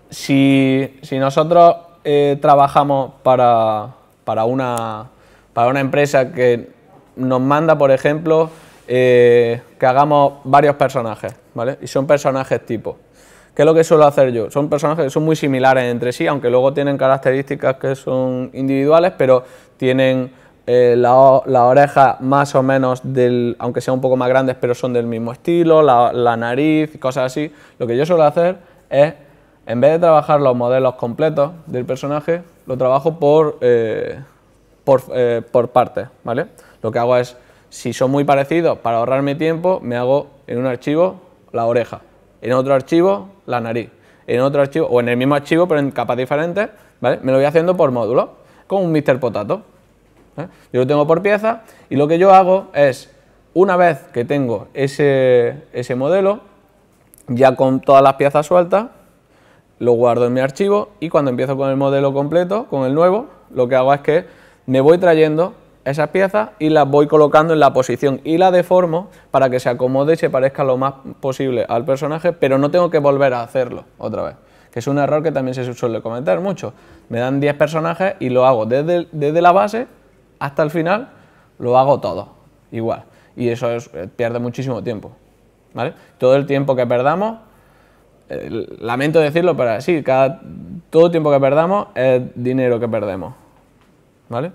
si, si nosotros eh, trabajamos para, para, una, para una empresa que nos manda, por ejemplo, eh, que hagamos varios personajes, ¿vale? Y son personajes tipo. ¿Qué es lo que suelo hacer yo? Son personajes que son muy similares entre sí, aunque luego tienen características que son individuales, pero tienen eh, la, oreja más o menos del, aunque sean un poco más grandes, pero son del mismo estilo, la, nariz y cosas así. Lo que yo suelo hacer es, en vez de trabajar los modelos completos del personaje, lo trabajo por, eh, por partes, ¿vale? Lo que hago es si son muy parecidos, para ahorrarme tiempo, me hago en un archivo la oreja, en otro archivo la nariz, en otro archivo, o en el mismo archivo pero en capas diferentes, ¿vale? Me lo voy haciendo por módulo, con un Mr. Potato. ¿eh? Yo lo tengo por pieza y lo que yo hago es, una vez que tengo ese, ese modelo, ya con todas las piezas sueltas, lo guardo en mi archivo y cuando empiezo con el modelo completo, con el nuevo, lo que hago es que me voy trayendo esas piezas y las voy colocando en la posición y la deformo para que se acomode y se parezca lo más posible al personaje, pero no tengo que volver a hacerlo otra vez, que es un error que también se suele cometer mucho. Me dan 10 personajes y lo hago desde, desde la base hasta el final, lo hago todo, igual. Y eso eh, pierde muchísimo tiempo. ¿vale? Todo el tiempo que perdamos, lamento decirlo, pero sí, cada, todo el tiempo que perdamos es dinero que perdemos. ¿Vale?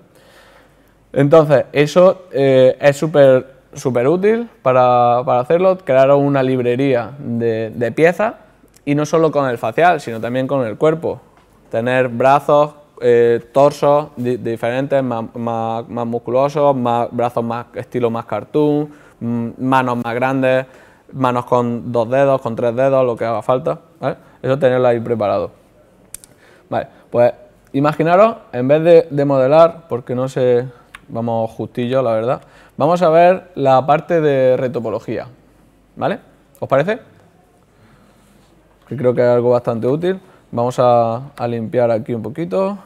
Entonces, eso eh, es súper útil para, hacerlo. crear una librería de, piezas y no solo con el facial, sino también con el cuerpo. Tener brazos, eh, torsos diferentes, más, más, más, musculosos, brazos más estilo más cartoon, mm, manos más grandes, manos con dos dedos, con tres dedos, lo que haga falta. ¿vale? Eso tenerlo ahí preparado. Vale, pues imaginaros, en vez de, de modelar, porque no sé vamos justillo, la verdad. Vamos a ver la parte de retopología, ¿vale? ¿Os parece? creo que es algo bastante útil. Vamos a, limpiar aquí un poquito.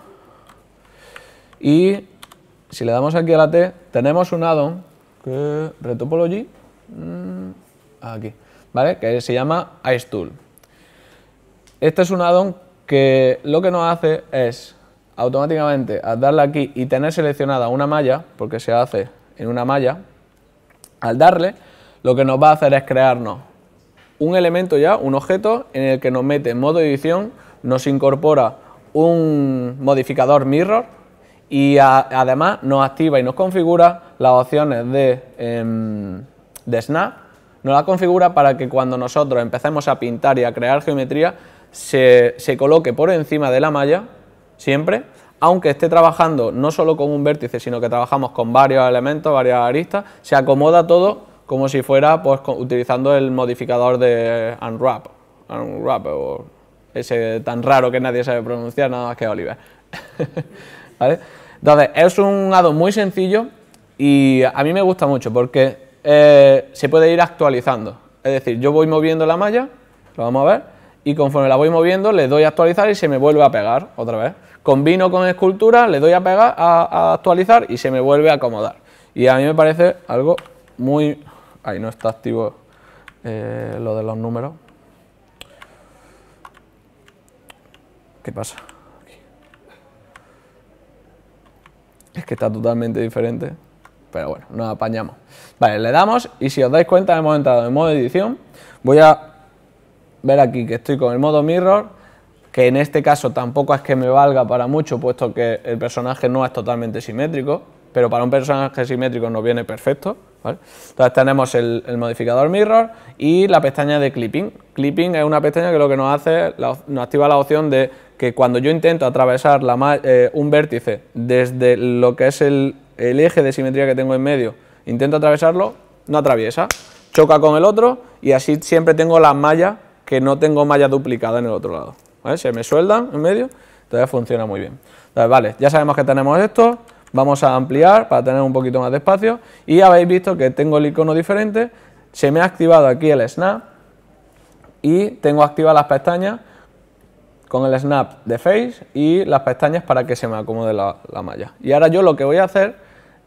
Y si le damos aquí a la T, tenemos un addon que retopology, mm, aquí, ¿vale? Que se llama tool Este es un addon que lo que nos hace es automáticamente al darle aquí y tener seleccionada una malla, porque se hace en una malla, al darle lo que nos va a hacer es crearnos un elemento ya, un objeto, en el que nos mete en modo edición, nos incorpora un modificador mirror y además nos activa y nos configura las opciones de, em, de snap, nos la configura para que cuando nosotros empecemos a pintar y a crear geometría, se coloque por encima de la malla siempre, aunque esté trabajando no solo con un vértice, sino que trabajamos con varios elementos, varias aristas, se acomoda todo como si fuera pues, utilizando el modificador de unwrap, unwrap o ese tan raro que nadie sabe pronunciar, nada más que Oliver. Entonces, es un addon muy sencillo y a mí me gusta mucho porque eh, se puede ir actualizando. Es decir, yo voy moviendo la malla, lo vamos a ver, y conforme la voy moviendo le doy a actualizar y se me vuelve a pegar otra vez combino con escultura, le doy a pegar, a, actualizar y se me vuelve a acomodar. Y a mí me parece algo muy... Ahí no está activo eh, lo de los números. ¿Qué pasa? Es que está totalmente diferente. Pero bueno, nos apañamos. Vale, le damos y si os dais cuenta hemos entrado en modo edición. Voy a ver aquí que estoy con el modo mirror que en este caso tampoco es que me valga para mucho, puesto que el personaje no es totalmente simétrico, pero para un personaje simétrico nos viene perfecto. Entonces tenemos el, modificador mirror y la pestaña de clipping. Clipping es una pestaña que lo que nos hace, nos activa la opción de que cuando yo intento atravesar eh, un vértice desde lo que es el, eje de simetría que tengo en medio, intento atravesarlo, no atraviesa, choca con el otro y así siempre tengo las mallas que no tengo malla duplicada en el otro lado. Se me sueldan en medio, entonces funciona muy bien. Entonces, vale, ya sabemos que tenemos esto, vamos a ampliar para tener un poquito más de espacio y habéis visto que tengo el icono diferente, se me ha activado aquí el snap y tengo activadas las pestañas con el snap de face y las pestañas para que se me acomode la, malla. Y ahora yo lo que voy a hacer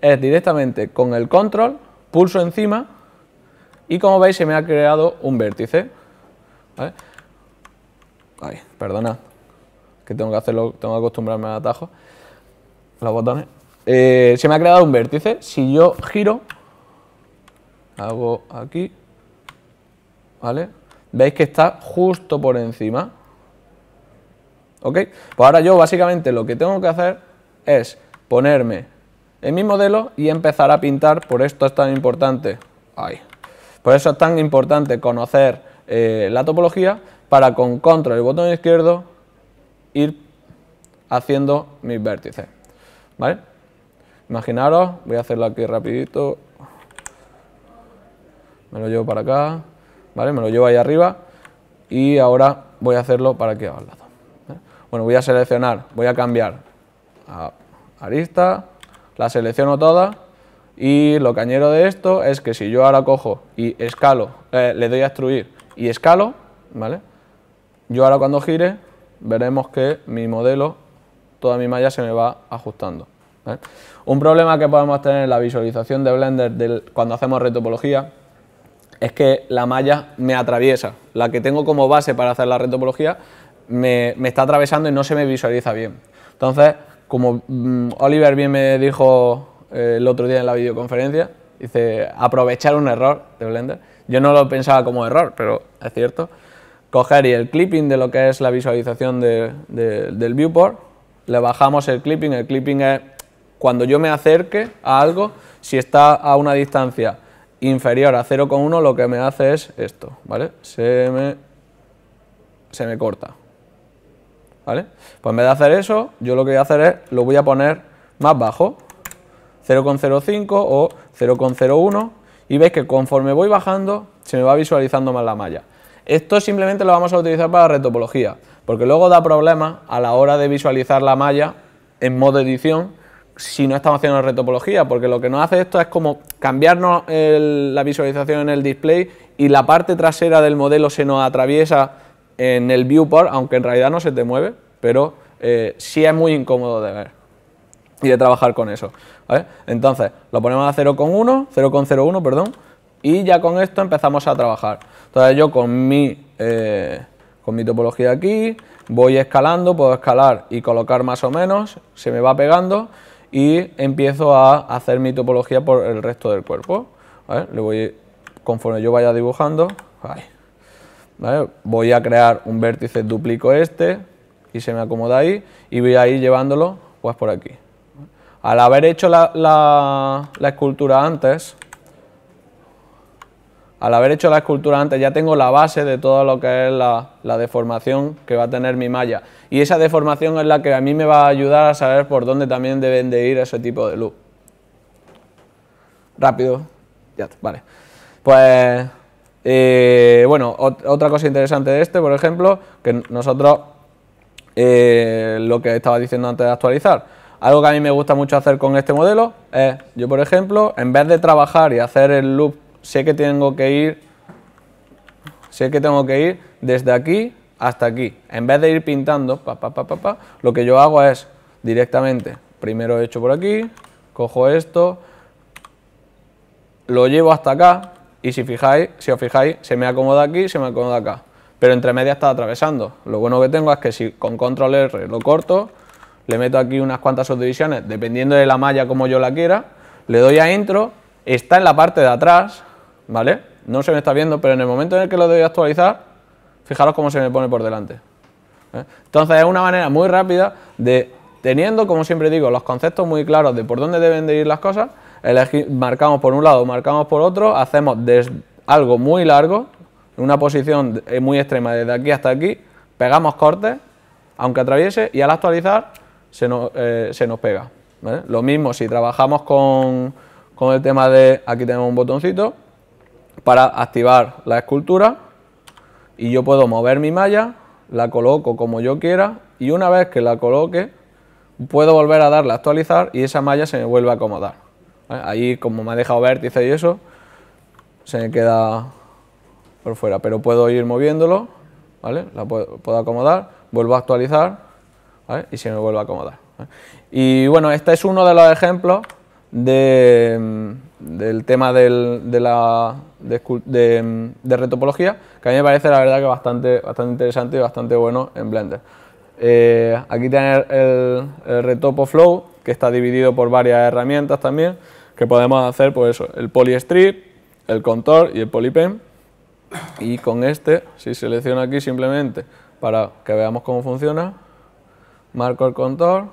es directamente con el control, pulso encima y como veis se me ha creado un vértice. Ahí perdona, que tengo que hacerlo, tengo que acostumbrarme al atajo, los botones. Eh, se me ha creado un vértice. Si yo giro, hago aquí, ¿vale? Veis que está justo por encima. ¿Ok? Pues ahora yo básicamente lo que tengo que hacer es ponerme en mi modelo y empezar a pintar. Por esto es tan importante. Ay, por eso es tan importante conocer eh, la topología, para con control el botón izquierdo ir haciendo mis vértices. ¿Vale? Imaginaros, voy a hacerlo aquí rapidito. Me lo llevo para acá, ¿vale? Me lo llevo ahí arriba y ahora voy a hacerlo para aquí al lado. Bueno, voy a seleccionar, voy a cambiar a arista, la selecciono toda y lo cañero de esto es que si yo ahora cojo y escalo, eh, le doy a extruir y escalo, ¿vale? Yo ahora cuando gire, veremos que mi modelo, toda mi malla se me va ajustando. ¿eh? Un problema que podemos tener en la visualización de Blender cuando hacemos retopología es que la malla me atraviesa. La que tengo como base para hacer la retopología me, me está atravesando y no se me visualiza bien. Entonces, como mm, Oliver bien me dijo eh, el otro día en la videoconferencia, dice, aprovechar un error de Blender. Yo no lo pensaba como error, pero es cierto coger y el clipping de lo que es la visualización del viewport, le bajamos el clipping, el clipping es cuando yo me acerque a algo, si está a una distancia inferior a 0,1 lo que me hace es esto, ¿vale? Se me, se me corta, ¿vale? Pues en vez de hacer eso, yo lo que voy a hacer es, lo voy a poner más bajo, 0,05 o 0,01 y veis que conforme voy bajando se me va visualizando más la malla. Esto simplemente lo vamos a utilizar para retopología, porque luego da problemas a la hora de visualizar la malla en modo edición si no estamos haciendo retopología, porque lo que nos hace esto es como cambiarnos la visualización en el display y la parte trasera del modelo se nos atraviesa en el viewport, aunque en realidad no se te mueve, pero eh, sí es muy incómodo de ver y de trabajar con eso. Entonces, lo ponemos a 0,1, 0,01, perdón, y ya con esto empezamos a trabajar. Entonces yo con mi, eh, con mi topología aquí voy escalando, puedo escalar y colocar más o menos, se me va pegando y empiezo a hacer mi topología por el resto del cuerpo. Le voy, conforme yo vaya dibujando, voy a crear un vértice, duplico este y se me acomoda ahí y voy a ir llevándolo pues por aquí. Al haber hecho la, la escultura antes, al haber hecho la escultura antes ya tengo la base de todo lo que es la, deformación que va a tener mi malla. Y esa deformación es la que a mí me va a ayudar a saber por dónde también deben de ir ese tipo de luz. Rápido. Ya, vale. Pues, eh, bueno, otra cosa interesante de este, por ejemplo, que nosotros, eh, lo que estaba diciendo antes de actualizar, algo que a mí me gusta mucho hacer con este modelo es, yo por ejemplo, en vez de trabajar y hacer el loop sé que tengo que ir, sé que tengo que ir desde aquí hasta aquí. En vez de ir pintando, lo que yo hago es directamente, primero he hecho por aquí, cojo esto, lo llevo hasta acá y si fijáis, si os fijáis, se me acomoda aquí, se me acomoda acá. Pero entre media está atravesando. Lo bueno que tengo es que si con control R lo corto, le meto aquí unas cuantas subdivisiones, dependiendo de la malla como yo la quiera, le doy a intro, está en la parte de atrás, no se me está viendo, pero en el momento en el que lo doy a actualizar, fijaros cómo se me pone por delante. ¿eh? Entonces es una manera muy rápida de, teniendo, como siempre digo, los conceptos muy claros de por dónde deben de ir las cosas, marcamos por un lado, marcamos por otro, hacemos algo muy largo, una posición eh, muy extrema desde aquí hasta aquí, pegamos cortes, aunque atraviese, y al actualizar se eh, nos, pega. Lo mismo si trabajamos con, con el tema de, aquí tenemos un botoncito, para activar la escultura y yo puedo mover mi malla, la coloco como yo quiera y una vez que la coloque puedo volver a darle a actualizar y esa malla se me vuelve a acomodar. ¿eh? Ahí como me ha dejado vértice y eso, se me queda por fuera, pero puedo ir moviéndolo, ¿vale? La puedo, acomodar, vuelvo a actualizar y se me vuelve a acomodar. ¿eh? Y bueno, este es uno de los ejemplos mm, del tema de la de, retopología, que a mí me parece la verdad que bastante, bastante interesante y bastante bueno en Blender. Eh, aquí tiene el, retopo flow, que está dividido por varias herramientas también, que podemos hacer pues eso, el polystrip, el contour y el polypen. Y con este, si selecciono aquí simplemente para que veamos cómo funciona, marco el contour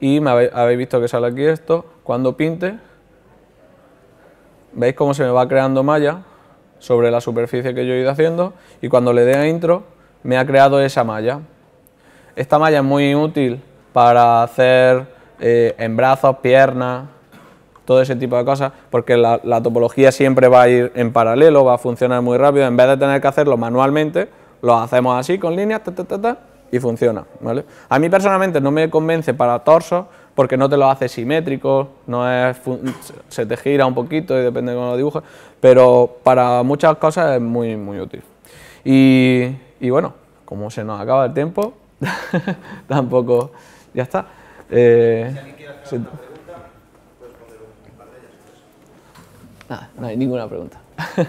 y me habéis visto que sale aquí esto, cuando pinte veis cómo se me va creando malla sobre la superficie que yo he ido haciendo y cuando le dé a intro me ha creado esa malla. Esta malla es muy útil para hacer eh, en brazos, piernas, todo ese tipo de cosas, porque la, topología siempre va a ir en paralelo, va a funcionar muy rápido, en vez de tener que hacerlo manualmente, lo hacemos así, con líneas, y funciona, A mí personalmente no me convence para torsos, porque no te lo hace simétrico, no es se te gira un poquito y depende de cómo lo dibujes, pero para muchas cosas es muy, muy útil. Y, bueno, como se nos acaba el tiempo, tampoco, ya está. Eh, si alguien quiere hacer pregunta, puedes poner un pues. Nada, no hay ninguna pregunta.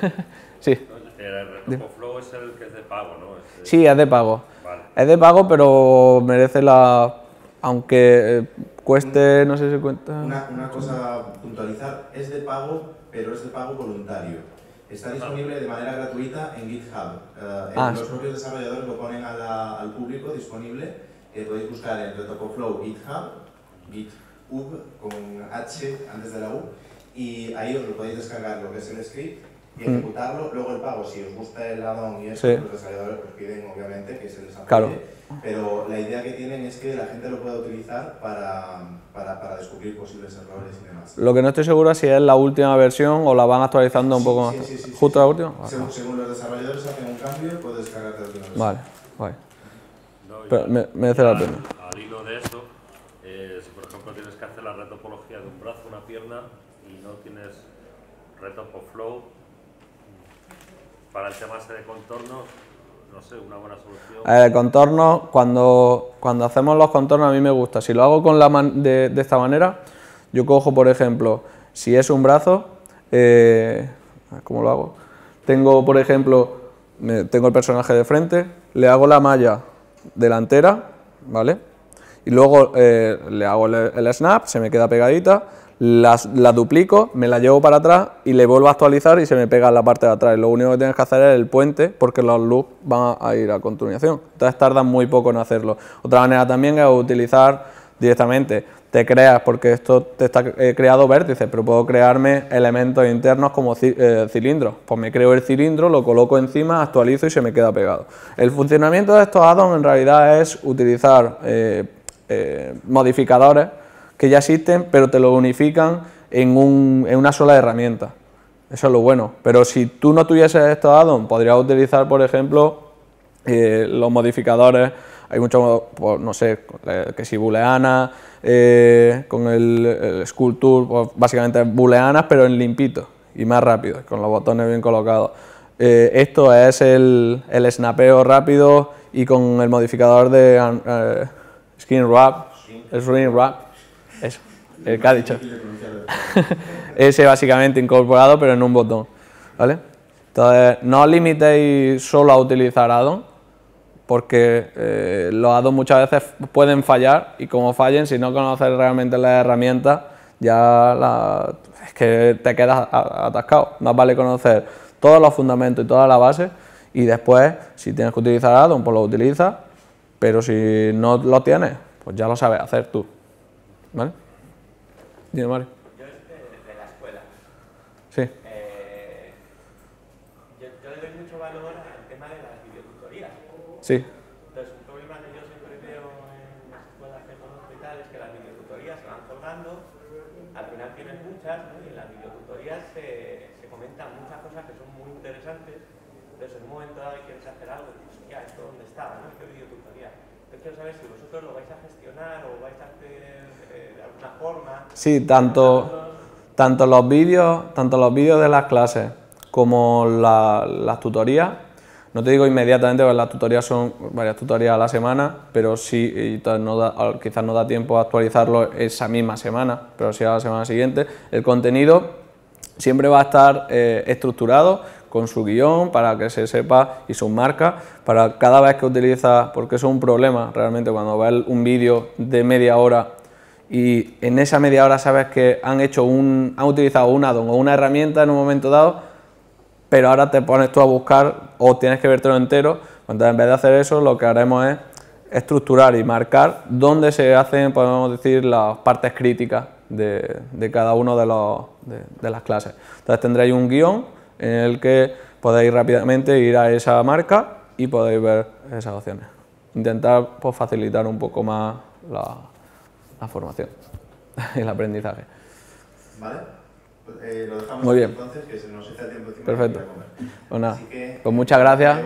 sí. El Flow es el que es de pago, ¿no? Sí, es de pago. Es de pago, pero merece la... Aunque eh, cueste, no sé si cuenta. Una, una cosa puntualizar, es de pago, pero es de pago voluntario. Está disponible de manera gratuita en GitHub. Eh, ah, eh, los propios desarrolladores lo ponen a al público disponible. podéis buscar en protocolo GitHub, GitHub con H antes de la U, y ahí os lo podéis descargar lo que es el script y mm. ejecutarlo. Luego el pago, si os gusta el add-on y eso, los desarrolladores pues piden obviamente que se les Pero la idea que tienen es que la gente lo pueda utilizar para, para, para, descubrir posibles errores y demás. Lo que no estoy seguro es si es la última versión o la van actualizando un poco sí, más. Sí, ¿Justo la última? Según, los desarrolladores hacen un cambio, puedes descargarte la última versión. Vale, vale. Pero me, merece la pena. Al hilo de eso, eh, si por ejemplo tienes que hacer la retopología de un brazo, una pierna y no tienes retopo flow, para el tema de contorno, no sé, una buena solución. El contorno, cuando, cuando hacemos los contornos, a mí me gusta. Si lo hago con la de, esta manera, yo cojo, por ejemplo, si es un brazo, eh, ¿cómo lo hago? Tengo, por ejemplo, tengo el personaje de frente, le hago la malla delantera, ¿vale? y luego eh, le hago el, snap, se me queda pegadita, la duplico, me la llevo para atrás y le vuelvo a actualizar y se me pega en la parte de atrás. lo único que tienes que hacer es el puente porque los loops van a ir a continuación. Entonces tardan muy poco en hacerlo. Otra manera también es utilizar directamente te creas, porque esto te está eh, creado vértices, pero puedo crearme elementos internos como eh, cilindros. Pues me creo el cilindro, lo coloco encima, actualizo y se me queda pegado. El funcionamiento de estos addons en realidad es utilizar eh, modificadores que ya existen, pero te lo unifican en, una sola herramienta. Eso es lo bueno. Pero si tú no tuvieses estos add podrías utilizar, por ejemplo, eh, los modificadores. Hay muchos, pues, no sé, eh, que si booleana, con el, el Sculpture, pues, básicamente booleanas, pero en limpito y más rápido, con los botones bien colocados. esto es el snapeo rápido y con el modificador de skin wrap, Skin wrap, eso, el que ha dicho. Ese básicamente incorporado pero en un botón, ¿vale? Entonces, no os limitéis solo a utilizar addon, porque eh, los addons muchas veces pueden fallar y como fallen, si no conoces realmente la herramienta ya la, es que te quedas atascado. Más vale conocer todos los fundamentos y toda la base y después, si tienes que utilizar addon, pues lo utilizas pero si no lo tienes, pues ya lo sabes hacer tú. ¿Vale? Dime, Mario. Yo desde la escuela. Sí. Eh, yo, le doy mucho valor al tema de las videotutorías. Sí. Entonces, un problema que yo siempre veo en las escuelas que son hospitales, es que las videotutorías se van colgando, al final tienen muchas, ¿no? y en las videotutorías se, se comentan muchas cosas que son muy interesantes entonces, en un momento dado quieres hacer algo y dices, ya, ¿esto dónde estaba? ¿no? ¿Qué tutorial? Entonces quiero saber si vosotros lo vais a gestionar o vais a hacer eh, de alguna forma. Sí, tanto, tanto los vídeos, tanto los vídeos de las clases como la, las tutorías. No te digo inmediatamente, porque las tutorías son varias tutorías a la semana, pero sí, no da, quizás no da tiempo a actualizarlo esa misma semana, pero sí a la semana siguiente. El contenido siempre va a estar eh, estructurado con su guión, para que se sepa y sus marcas, para cada vez que utiliza, porque eso es un problema realmente cuando ves un vídeo de media hora y en esa media hora sabes que han hecho un, han utilizado un addon o una herramienta en un momento dado, pero ahora te pones tú a buscar o tienes que todo entero, entonces en vez de hacer eso lo que haremos es estructurar y marcar dónde se hacen, podemos decir, las partes críticas de, de cada una de, de, de las clases. Entonces tendréis un guión en el que podéis rápidamente ir a esa marca y podéis ver esas opciones. Intentar pues, facilitar un poco más la, formación y el aprendizaje. Vale, pues, eh, lo dejamos Muy bien. entonces, que se nos tiempo Perfecto. Comer. Pues nada, que, pues muchas gracias.